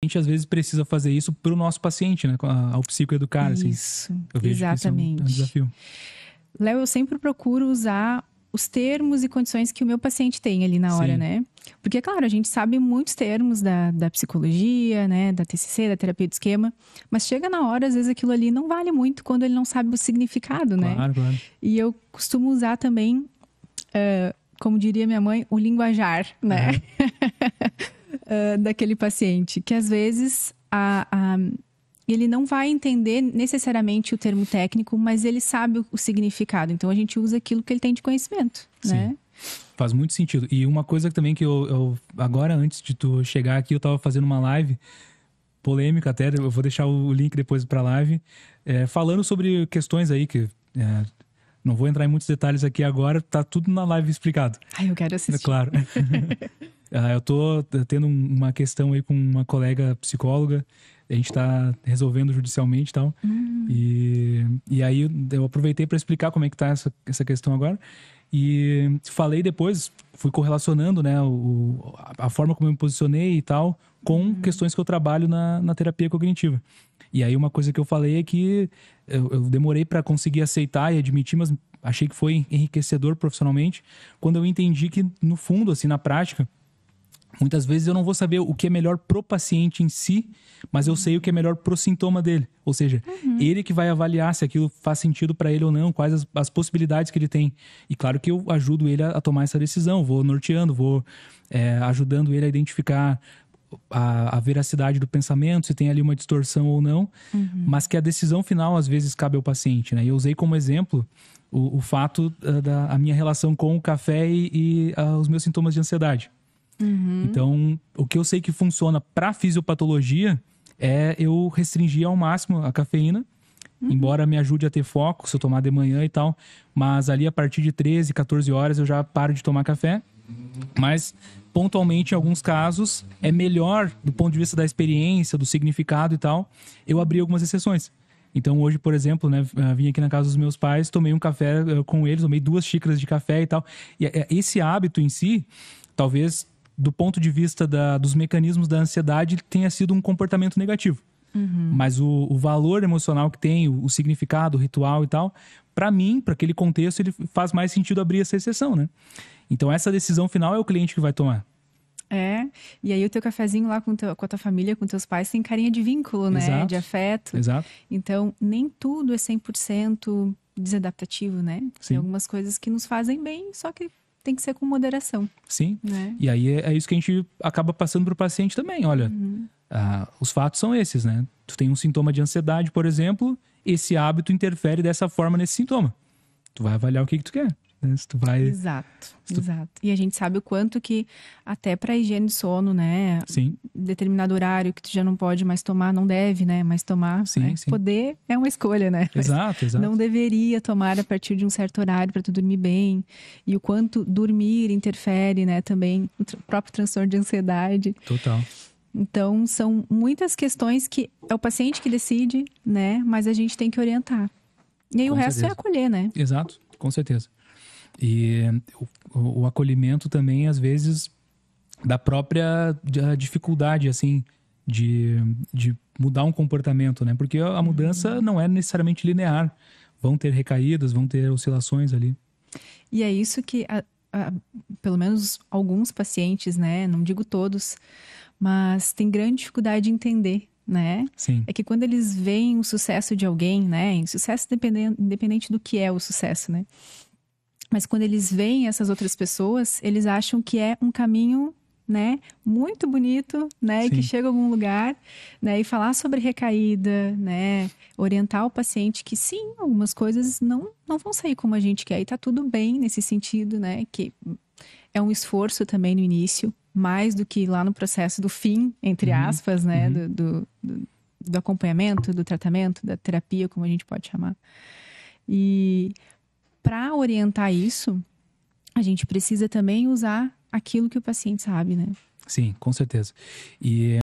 a gente às vezes precisa fazer isso para o nosso paciente, né? Ao psicoeducar, assim. Isso, exatamente. Isso é um, é um desafio. Léo, eu sempre procuro usar os termos e condições que o meu paciente tem ali na hora, Sim. né? Porque, claro, a gente sabe muitos termos da, da psicologia, né? Da TCC, da terapia do esquema. Mas chega na hora, às vezes, aquilo ali não vale muito quando ele não sabe o significado, claro, né? Claro, claro. E eu costumo usar também... Uh, como diria minha mãe, o linguajar, né? É. uh, daquele paciente, que às vezes a, a, ele não vai entender necessariamente o termo técnico, mas ele sabe o, o significado. Então a gente usa aquilo que ele tem de conhecimento, Sim. né? Faz muito sentido. E uma coisa também que eu, eu, Agora, antes de tu chegar aqui, eu tava fazendo uma live polêmica até, eu vou deixar o link depois pra live, é, falando sobre questões aí que. É, não vou entrar em muitos detalhes aqui agora, tá tudo na live explicado. Ah, eu quero assistir. É claro. Ah, eu tô tendo uma questão aí com uma colega psicóloga, a gente tá resolvendo judicialmente e tal. Hum. E, e aí eu aproveitei para explicar como é que tá essa, essa questão agora. E falei depois, fui correlacionando, né, o, a forma como eu me posicionei e tal, com hum. questões que eu trabalho na, na terapia cognitiva. E aí uma coisa que eu falei é que eu, eu demorei para conseguir aceitar e admitir, mas achei que foi enriquecedor profissionalmente, quando eu entendi que no fundo, assim, na prática, Muitas vezes eu não vou saber o que é melhor pro paciente em si, mas eu sei o que é melhor pro sintoma dele. Ou seja, uhum. ele que vai avaliar se aquilo faz sentido para ele ou não, quais as, as, possibilidades que ele tem. E claro que eu ajudo ele a, a tomar essa decisão, vou norteando, vou é, ajudando ele a identificar a, a, veracidade do pensamento, se tem ali uma distorção ou não, uhum. mas que a decisão final às vezes cabe ao paciente, né? E eu usei como exemplo o, o fato uh, da minha relação com o café e, e uh, os meus sintomas de ansiedade. Uhum. Então, o que eu sei que funciona para fisiopatologia é eu restringir ao máximo a cafeína, uhum. embora me ajude a ter foco se eu tomar de manhã e tal, mas ali a partir de 13, 14 horas eu já paro de tomar café. Mas pontualmente, em alguns casos, é melhor do ponto de vista da experiência, do significado e tal, eu abrir algumas exceções. Então, hoje, por exemplo, né, eh, vim aqui na casa dos meus pais, tomei um café eh, com eles, tomei duas xícaras de café e tal. E eh, esse hábito em si, talvez do ponto de vista da, dos mecanismos da ansiedade, tenha sido um comportamento negativo. Uhum. Mas o, o, valor emocional que tem, o, o significado, o ritual e tal, para mim, para aquele contexto, ele faz mais sentido abrir essa exceção, né? Então, essa decisão final é o cliente que vai tomar. É, e aí o teu cafezinho lá com, teu, com a tua família, com teus pais, tem carinha de vínculo, né? Exato. De afeto. Exato. Então, nem tudo é 100% desadaptativo, né? Sim. Tem algumas coisas que nos fazem bem, só que tem que ser com moderação. Sim. Né? E aí é, é, isso que a gente acaba passando para o paciente também. Olha, uhum. ah, os fatos são esses, né? Tu tem um sintoma de ansiedade, por exemplo, esse hábito interfere dessa forma nesse sintoma. Tu vai avaliar o que, que tu quer né? Se tu vai. Exato, tu... exato. E a gente sabe o quanto que, até para higiene de sono, né? Sim. Determinado horário que tu já não pode mais tomar, não deve, né? mais tomar. Sim, né? sim. Poder é uma escolha, né? Exato, exato. Não deveria tomar a partir de um certo horário para tu dormir bem. E o quanto dormir interfere, né? Também no próprio transtorno de ansiedade. Total. Então, são muitas questões que é o paciente que decide, né? Mas a gente tem que orientar. E aí com o resto é certeza. é acolher, né? Exato, com certeza. E o, o acolhimento também, às vezes, da própria dificuldade, assim, de, de mudar um comportamento, né? Porque a mudança uhum. não é necessariamente linear. Vão ter recaídas, vão ter oscilações ali. E é isso que, a, a, pelo menos alguns pacientes, né? Não digo todos, mas tem grande dificuldade de entender, né? Sim. É que quando eles veem o sucesso de alguém, né? Sucesso independente do que é o sucesso, né? Mas quando eles veem essas outras pessoas, eles acham que é um caminho né? Muito bonito, né? E que chega a algum lugar, né? E falar sobre recaída, né? Orientar o paciente que sim, algumas coisas não, não vão sair como a gente quer. E tá tudo bem nesse sentido, né? Que é um esforço também no início, mais do que lá no processo do fim, entre uhum. aspas, né? Uhum. do, do, do acompanhamento, do tratamento, da terapia, como a gente pode chamar. E para orientar isso, a gente precisa também usar aquilo que o paciente sabe, né? Sim, com certeza. E